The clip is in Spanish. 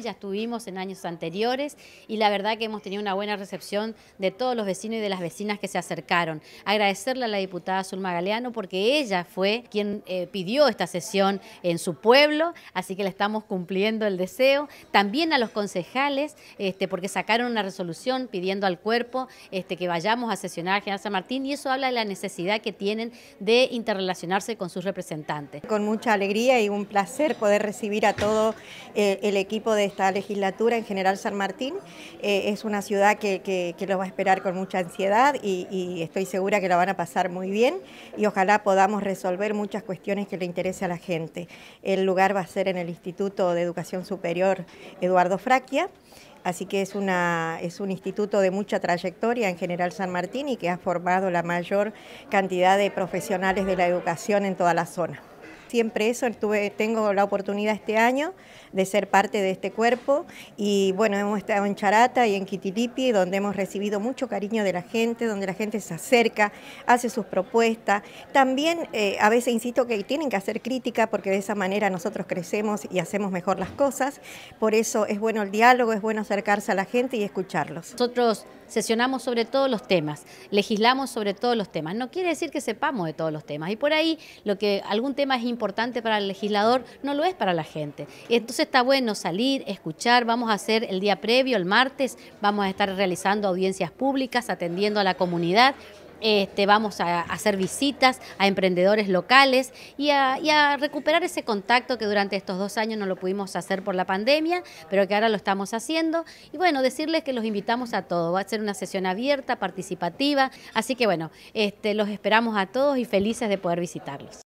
Ya estuvimos en años anteriores y la verdad que hemos tenido una buena recepción de todos los vecinos y de las vecinas que se acercaron. Agradecerle a la diputada Zulma Galeano porque ella fue quien eh, pidió esta sesión en su pueblo, así que le estamos cumpliendo el deseo. También a los concejales, este, porque sacaron una resolución pidiendo al cuerpo este, que vayamos a sesionar a General San Martín y eso habla de la necesidad que tienen de interrelacionarse con sus representantes. Con mucha alegría y un placer poder recibir a todo eh, el equipo de esta legislatura, en general San Martín, eh, es una ciudad que, que, los va a esperar con mucha ansiedad y, estoy segura que la van a pasar muy bien y ojalá podamos resolver muchas cuestiones que le interese a la gente. El lugar va a ser en el Instituto de Educación Superior Eduardo Fraquia. Así que es un instituto de mucha trayectoria en General San Martín y que ha formado la mayor cantidad de profesionales de la educación en toda la zona siempre eso, tengo la oportunidad este año de ser parte de este cuerpo y bueno, hemos estado en Charata y en Quitilipi, donde hemos recibido mucho cariño de la gente, donde la gente se acerca, hace sus propuestas. También eh, a veces insisto que tienen que hacer crítica porque de esa manera nosotros crecemos y hacemos mejor las cosas. Por eso es bueno el diálogo, es bueno acercarse a la gente y escucharlos. Nosotros sesionamos sobre todos los temas, legislamos sobre todos los temas. No quiere decir que sepamos de todos los temas. Y por ahí lo que algún tema es importante para el legislador, no lo es para la gente. Entonces está bueno salir, escuchar, vamos a hacer el día previo, el martes, vamos a estar realizando audiencias públicas, atendiendo a la comunidad. Este, vamos a, hacer visitas a emprendedores locales y a, recuperar ese contacto que durante estos dos años no lo pudimos hacer por la pandemia, pero que ahora lo estamos haciendo. Y bueno, decirles que los invitamos a todos. Va a ser una sesión abierta, participativa. Así que bueno, este, los esperamos a todos y felices de poder visitarlos.